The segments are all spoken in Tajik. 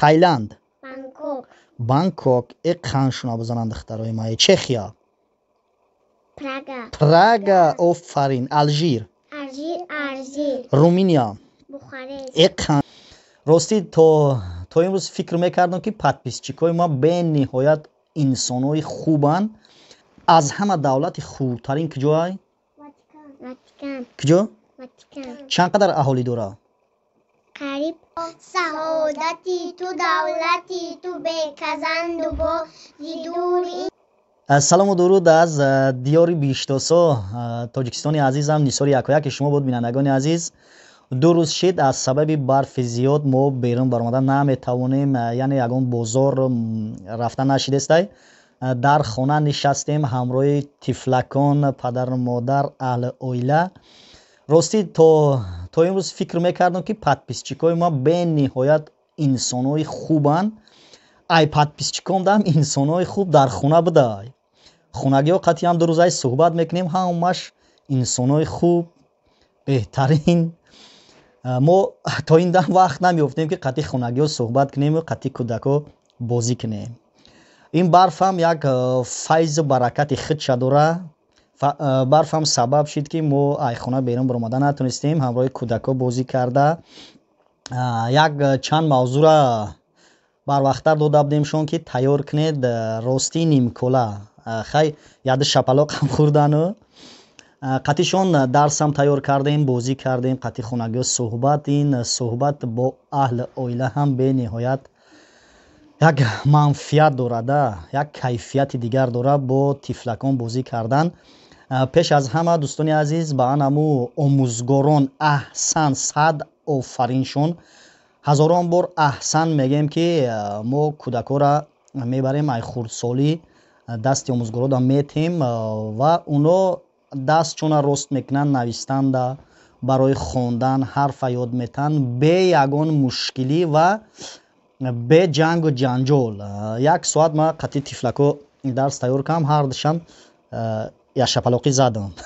таиланд бангкок э қан шуно бозананд ихтарои ма чехия прага офарин алжир руминия эқан рости то имрӯз фикр мекардам ки подписчикои ма бениҳоят инсонҳои хубанд аз ҳама давлати хурдтарин киҷо ай чанд қадар аҳолӣ дорад қариб саодати ту давлати ту беказанду бо зидури э, салому дуруд аз э, диёри биштосо э, тоҷикистони азизам нисори якояки шумо буд бинандагони азиз ду рӯз шид аз сабаби барфи зиёд мо берун баромада наметавонем яъне ягон бозор рафта нашидестай дар хона нишастем ҳамроҳи тифлакон падару модар аҳли оила ростӣ то то имрӯз фикр мекардам ки подписчикои ма бениҳоят инсонҳои хубанд ай подписчикон дам инсонҳои хуб дар хуна бидай хунагиҳо қатъиян ду рӯзаи суҳбат мекунем ҳамаш инсонҳои хуб беҳтарин мо то ин дам вақт намёфтем ки қатъи хунагиҳо суҳбат кунему қатъи кӯдакҳо бозӣ кунем ин барфам як файзу баракати хидша дорад E, барф ҳам сабаб шид ки мо айхона берун баромада натунистем ҳамроҳи кӯдакҳо бозӣ карда як чанд мавзӯъра барвақттар дода будем шон ки тайёр кунед рости нимкола хай яди шапалоқам хӯрдану қатъи шон дарсам тайёр кардем бозӣ кардем қатъи хонагиҳо суҳбат ин суҳбат бо аҳли оила ҳам бениҳоят як манфиат дорада як кайфияти дигар дора бо тифлакон бозӣ кардан пеш аз ҳама дӯстони азиз ба анаму омӯзгорон аҳсан сад офариншон ҳазорон бор аҳсан мегӯем ки мо кӯдакора мебарем ай хурдсолӣ дасти омӯзгорода метем ва уно даст чуна рост мекунанд навистанда барои хондан ҳарфа ёд метан бе ягон мушкилӣ ва бе ҷангу ҷанҷол як соат ма қатъи тифлако дарс тайёр кунам ҳардашам як шапалоқӣ задам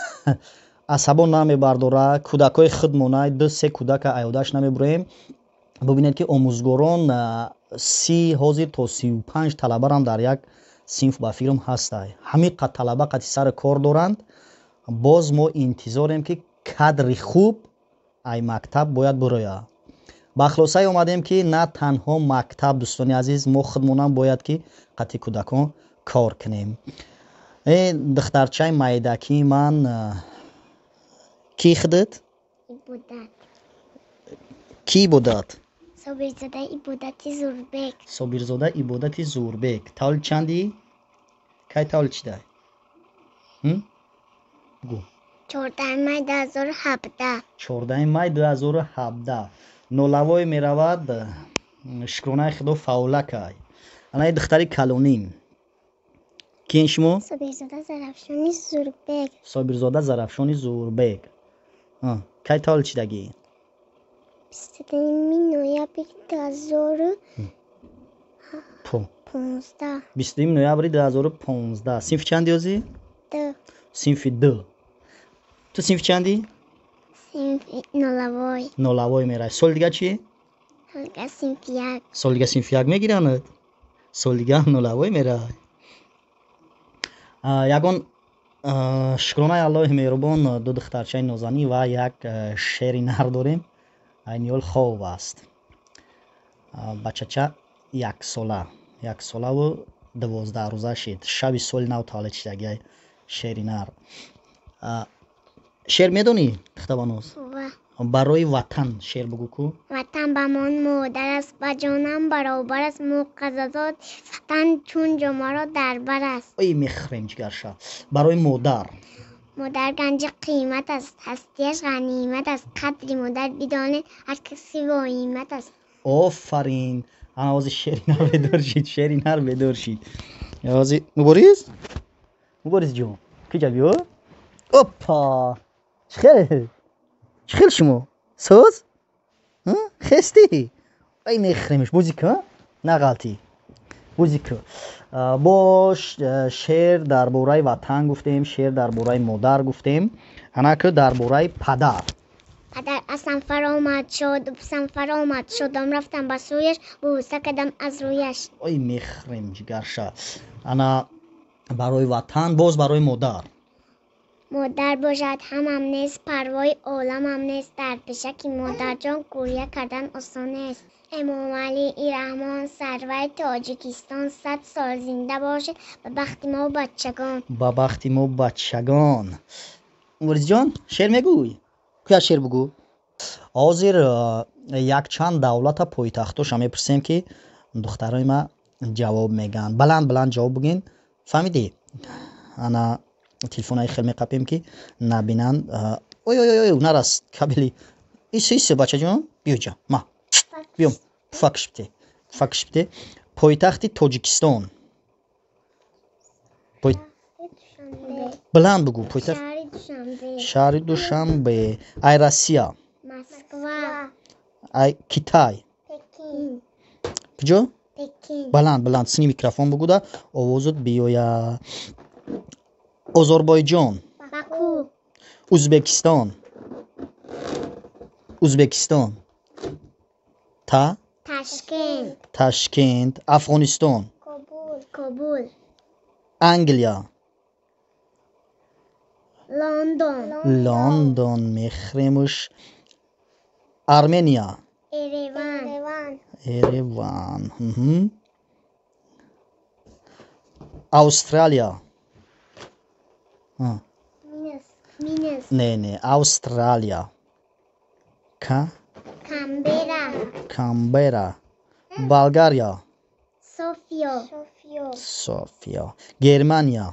асабон намебардора кӯдакҳои худ монай ду се кӯдака аёдаш намебурем бубинед ки омӯзгорон си ҳозир то сию панҷ талабарам дар як синф ба фирм ҳастай ҳами қад талаба қади сари кор доранд боз мо интизорем ки кадри хуб ай мактаб бояд бироя ба хулосае омадем ки на танҳо мактаб дӯстони азиз мо худмонам бояд ки қати кӯдакон кор кунем Э, духтарчаи майдакии ман э, ки худат ки будат собирзода ибодати зурбек таоли чанди кай таоли чи дай чордаи май дуҳазору ҳабда нолавое меравад шукронаи худо фаъола кай анаи духтари калонин кин шумо собирзода зарафшони зурбек кай тол чи даги бистдуюми ноябри дуҳазору понздаҳ синфи чанди ози синфи ду ту синфи чанди нолавой мерай соли дига чи соли дига синфи як мегиранд соли дига нолавой мерай ягон шукронаи аллоҳи меҳрубон ду духтарчаи нозанӣ ва як шери нар дорем айни ҳол хоб аст бачача яксола яксолаву дувоздаҳрӯза шид шаби соли нав таваллидшидаги шери нар шер медони тахтабанос барои ватан шер бугӯ кӯа گفتم به من مادر است و جانم برابر است مقدسات فتن چون شما را در است ای مخرنج جگرشا برای مادر مادر گنج قیمت است هستیش غنیمت است قدری مادر بدانه هر کسی قیمت است آفرین آواز شیری نر بدرشید شیری نر بدرشید آواز مبارز مبارز جون کجا بیو اوپا چخیل چخیل شما سوز хести ай мехремеш бузика нағалти бузика бо э, шеър дар бораи ватан гуфтем шеър дар бораи модар гуфтем анак дар бораи падар падар аз санфар омад шод санфар омад шодам рафтам ба сӯяш бубуса кадам аз рӯяш ой мехрем ҷигарша ана барои ватан боз барои модар модар бошад ҳамам нест парвои оламам нест дар пешаки модарҷон гурья кардан осон нест эмомалӣ ираҳмон сарвари тоҷикистон сад сол зинда бошед ба бахти мо бачагон ба бахти мо бачагон мурзиҷон шеър мегӯй куя шеър бугӯ ҳозир якчанд давлата пойтахтоша мепурсем ки духтарои ма ҷавоб меган баланд баланд ҷавоб бугин фаҳмидӣ ана телефонҳои хел меқапем ки набинанд ойй нарас кабели исиси бача ҷон биёҷа ма биём факшбте факшбте пойтахти тоҷикистон баланд бугу шаҳри душанбе ай россия ай китай куҷо баланд баланд сини микрофон бугуда овозот биёяд Озорбойҷон Баку Узбекистон Узбекистон Та Ташкент Ташкент Афғонистон Кобул Кобул Англия Лондон Лондон Мехремуш Армения Ереван Ереван Ереван Австралия Ah. Minas. Minas. Nee, nee. Austrália. Ka? Canberra. Canberra. Hum. Bulgária. Sofia. Sofia. Germania.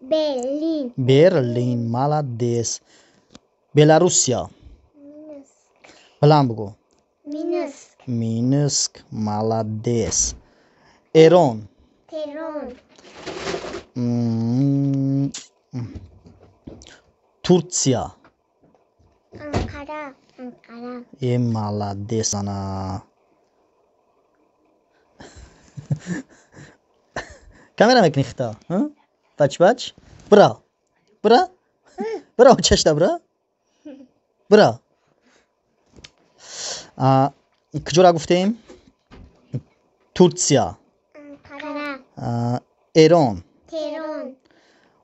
Berlin. Berlim. Malades. Belarusia. Minsk. Balam Minas. Minsk. Minsk. Malades. Eron. Teron. Турция. Анкара. Анкара. Е молодец она. Камера мне книхта, а? Бач-бач. Бра. Бра. Бра, чашта, бра. Бра. А, кжо ра гуфтем? Турция. Анкара. А, Иран. Перун.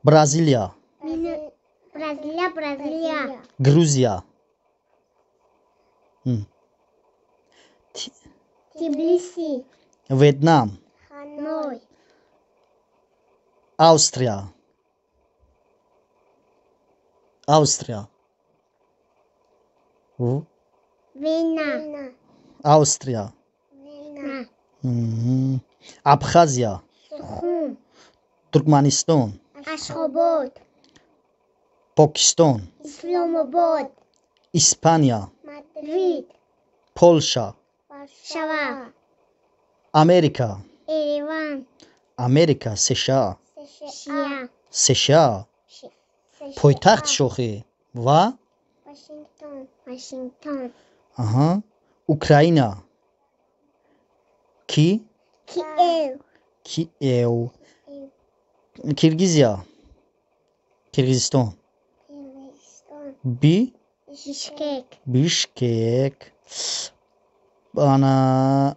Бразилия. Бразилия, Бразилия. Грузия. Тбилиси. Вьетнам. Ханой. Австрия. Австрия. Вена. Австрия. Вена. Абхазия. Сухум. туркманистон ашхобод покистон исломобод испания мадрид полша варшава америка ереван америка сша сша пойтахт шохӣ ва вашингтон вашингтон аҳа украина ки киев киев Kirgizya. Kırgızistan. Bi. Bişkek. Bişkek. Bana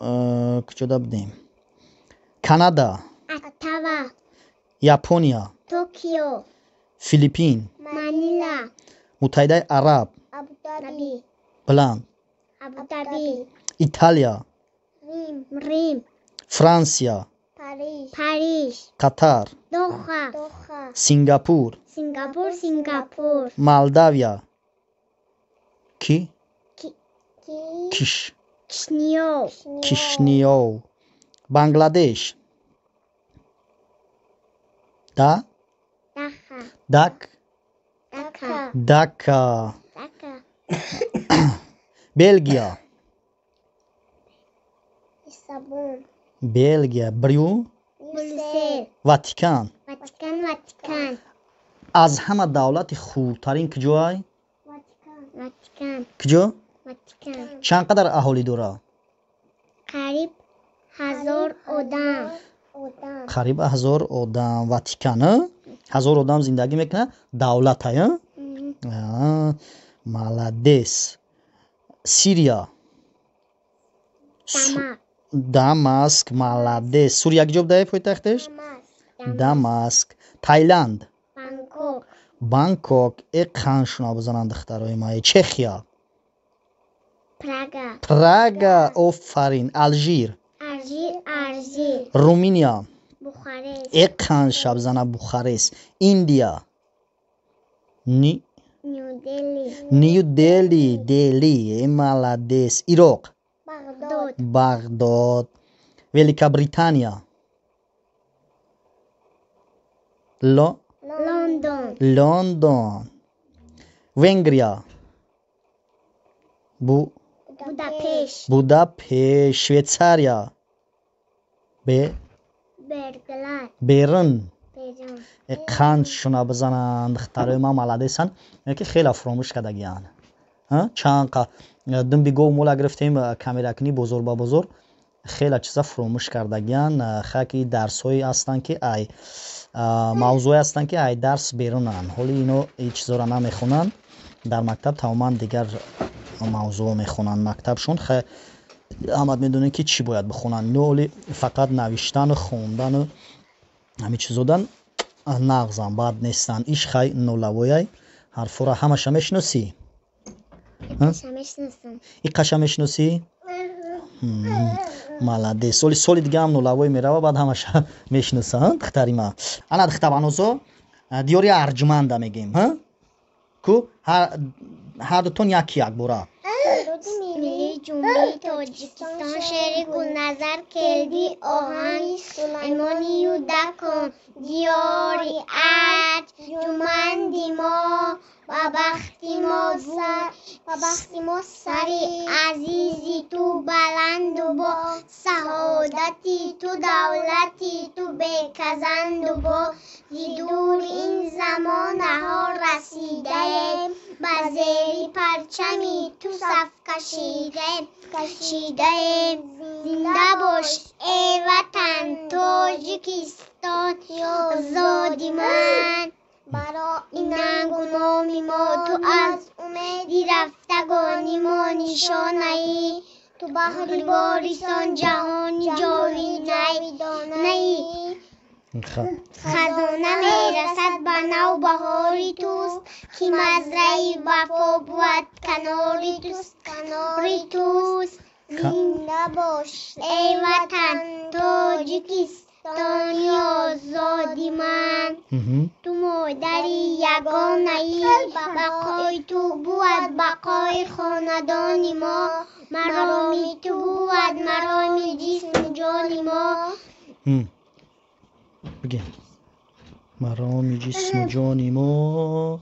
ee, küçüda bileyim. Kanada. Ottawa. Japonya. Tokyo. Filipin. Manila. Mutahide Arap. Abu Dhabi. Plan. Abu Dhabi. İtalya. Rim. Rim. Fransa. Paris, Qatar, Doha, Doha, Singapur, Singapur, Singapur, Moldávia, Ki, Ki, Kish, Kishnio, Kishnio, Bangladesh, Da, Dhaka, Dak, Dhaka, Dhaka, Belgia, Bélgia, Brio, ватикан аз ҳама давлати хурдтарин киҷо ай киҷо чанд қадар аҳолӣ дорад қариб ҳазор одам ватикана э? ҳазор одам зиндагӣ мекунад давлатая э? маладес сирия дамак дамаск маладес сур якҷо бидаҳе пойтахтеш дамаск тайланд банкок э қан шуно бузананд духтарои ма э, чехия прага офарин алжир руминия э қан шабзана бухарес индия ни нью дели дели э маладес ироқ بغداد ویلکا بریتانیا لندن لندن ونگریا بو بوداپشت بوداپشت شویتساریا به برن قند شنا بزنند دخترای ما ملده سن که خیلی فراموش کردگیان چند дунби гов мола гирифтем камеракни бозор ба бозор хела чиза фуромӯш кардагиян хаки дарсҳое ҳастанд ки ай мавзӯе ҳастанд ки ай дарс беронанд ҳоли ино ин чизоро намехонанд дар мактаб тамоман дигар мавзӯо мехонанд мактабшон ҳамад медонем ки чӣ бояд бихонанд ино оли фақат навиштану хондану ҳамин чизо дан нағзан бад нестанд иш хай нолавояй ҳарфора ҳамаша мешиносӣ и қаша мешиносӣ маладес соли соли дигаам нулавой мерава баъд ҳамаша мешиносам дхтарима ана дхтабанозо диёри арҷманда мегӯем ку ҳар дутон як як бора тоҷикистон шери гулназар келди оҳанг сулаймониюдакон диёри арҷ ҷуманди мо و بختی ما و بختی عزیزی تو بلند و با سعادتی تو دولتی تو بکزند و با دور این زمانه ها رسیده بزری پرچمی تو صف کشیده کشیده زنده باش ای وطن تاجیکستان یا زادی من баро инангу номи мо ту аз умеди рафтагони мо нишонаӣ ту баҳри борисон ҷаҳони ҷовинаӣ хазона мерасад ба нав баҳори туст ки мазраи вафо бувад канори тканори туст зинда бош эй ватан тоҷикист دنیا زادی من تو مادری یگانه بقای تو بود بقای خاندان ما مرامی تو بود مرامی جسم جان ما بگم مرامی جسم جان ما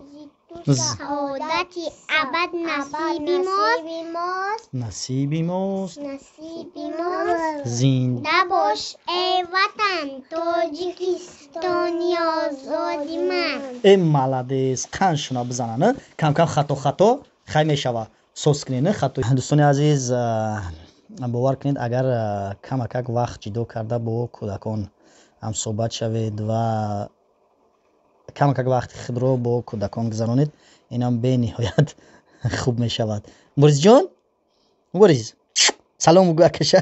саодати абад насиби мос насиби мост насиби мос зинда бош эй ватан тоҷикистони озоди ман э маладес қан шуна бизананӣ камкам хато хато хай мешава соз кинени хато дӯстони азиз бовар кунед агар камакак вақт ҷидо карда бо кӯдакон ҳамсоҳбат шавед ва камкак вақти худро бо кӯдакон гузаронед инам бениҳоят хуб мешавад мурзиҷон муриз салом гӯакаша